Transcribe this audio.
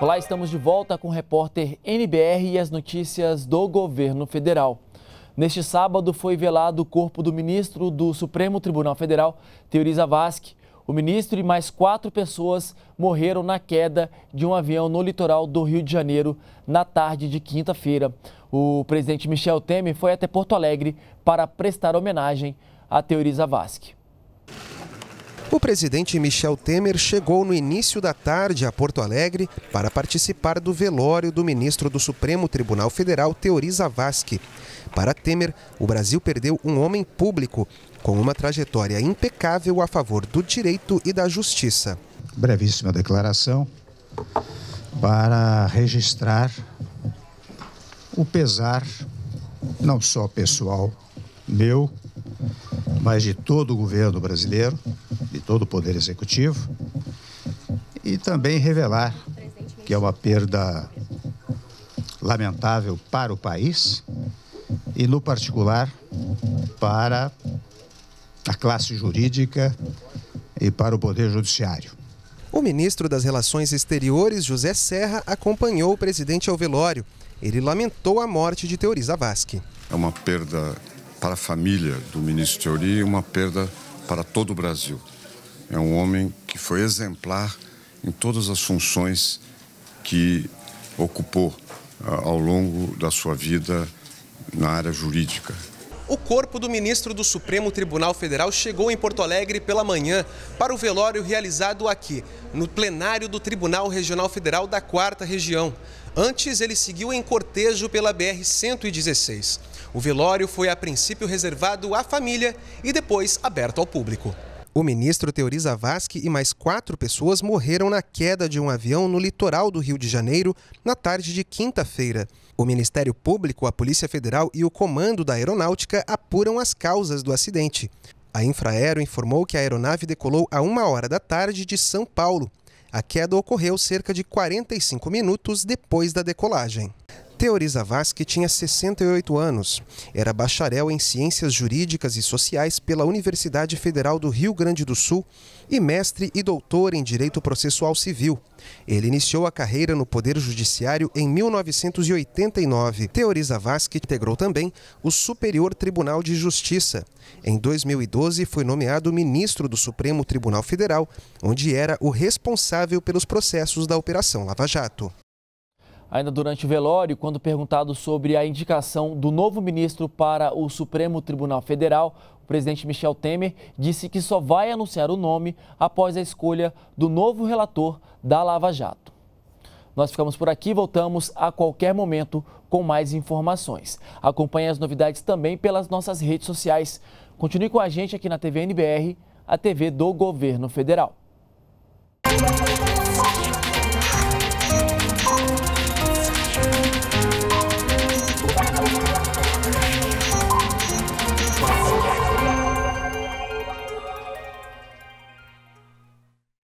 Olá, estamos de volta com o repórter NBR e as notícias do governo federal. Neste sábado foi velado o corpo do ministro do Supremo Tribunal Federal, Teori Zavascki. O ministro e mais quatro pessoas morreram na queda de um avião no litoral do Rio de Janeiro na tarde de quinta-feira. O presidente Michel Temer foi até Porto Alegre para prestar homenagem a Teori Zavascki. O presidente Michel Temer chegou no início da tarde a Porto Alegre para participar do velório do ministro do Supremo Tribunal Federal, Teori Zavascki. Para Temer, o Brasil perdeu um homem público com uma trajetória impecável a favor do direito e da justiça. Brevíssima declaração para registrar o pesar, não só pessoal meu, mas de todo o governo brasileiro, de todo o Poder Executivo e também revelar que é uma perda lamentável para o país e, no particular, para a classe jurídica e para o Poder Judiciário. O ministro das Relações Exteriores, José Serra, acompanhou o presidente ao velório. Ele lamentou a morte de Teori Zavascki. É uma perda para a família do ministro Teori, uma perda para todo o Brasil. É um homem que foi exemplar em todas as funções que ocupou ah, ao longo da sua vida na área jurídica. O corpo do ministro do Supremo Tribunal Federal chegou em Porto Alegre pela manhã para o velório realizado aqui, no plenário do Tribunal Regional Federal da Quarta Região. Antes, ele seguiu em cortejo pela BR-116. O velório foi a princípio reservado à família e depois aberto ao público. O ministro Teori Zavascki e mais quatro pessoas morreram na queda de um avião no litoral do Rio de Janeiro na tarde de quinta-feira. O Ministério Público, a Polícia Federal e o Comando da Aeronáutica apuram as causas do acidente. A Infraero informou que a aeronave decolou a uma hora da tarde de São Paulo. A queda ocorreu cerca de 45 minutos depois da decolagem. Teoriza Vasque tinha 68 anos, era bacharel em Ciências Jurídicas e Sociais pela Universidade Federal do Rio Grande do Sul e mestre e doutor em Direito Processual Civil. Ele iniciou a carreira no Poder Judiciário em 1989. Teoriza Vasque integrou também o Superior Tribunal de Justiça. Em 2012 foi nomeado ministro do Supremo Tribunal Federal, onde era o responsável pelos processos da Operação Lava Jato. Ainda durante o velório, quando perguntado sobre a indicação do novo ministro para o Supremo Tribunal Federal, o presidente Michel Temer disse que só vai anunciar o nome após a escolha do novo relator da Lava Jato. Nós ficamos por aqui, voltamos a qualquer momento com mais informações. Acompanhe as novidades também pelas nossas redes sociais. Continue com a gente aqui na TV NBR, a TV do Governo Federal.